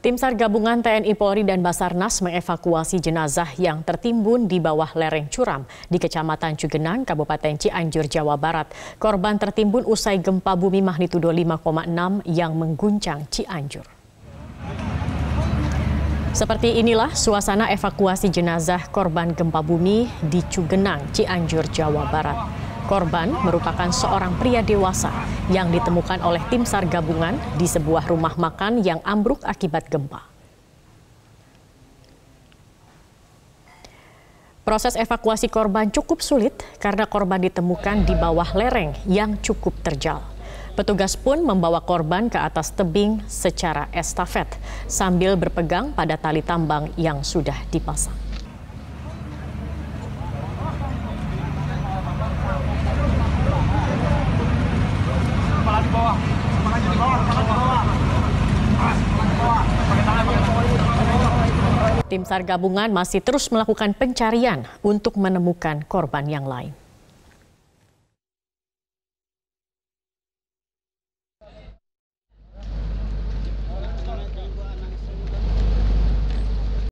Tim SAR gabungan TNI Polri dan Basarnas mengevakuasi jenazah yang tertimbun di bawah lereng curam di Kecamatan Cugenang, Kabupaten Cianjur, Jawa Barat. Korban tertimbun usai gempa bumi magnitudo 5,6 yang mengguncang Cianjur. Seperti inilah suasana evakuasi jenazah korban gempa bumi di Cugenang, Cianjur, Jawa Barat. Korban merupakan seorang pria dewasa yang ditemukan oleh tim SAR gabungan di sebuah rumah makan yang ambruk akibat gempa. Proses evakuasi korban cukup sulit karena korban ditemukan di bawah lereng yang cukup terjal. Petugas pun membawa korban ke atas tebing secara estafet sambil berpegang pada tali tambang yang sudah dipasang. Tim SAR gabungan masih terus melakukan pencarian untuk menemukan korban yang lain.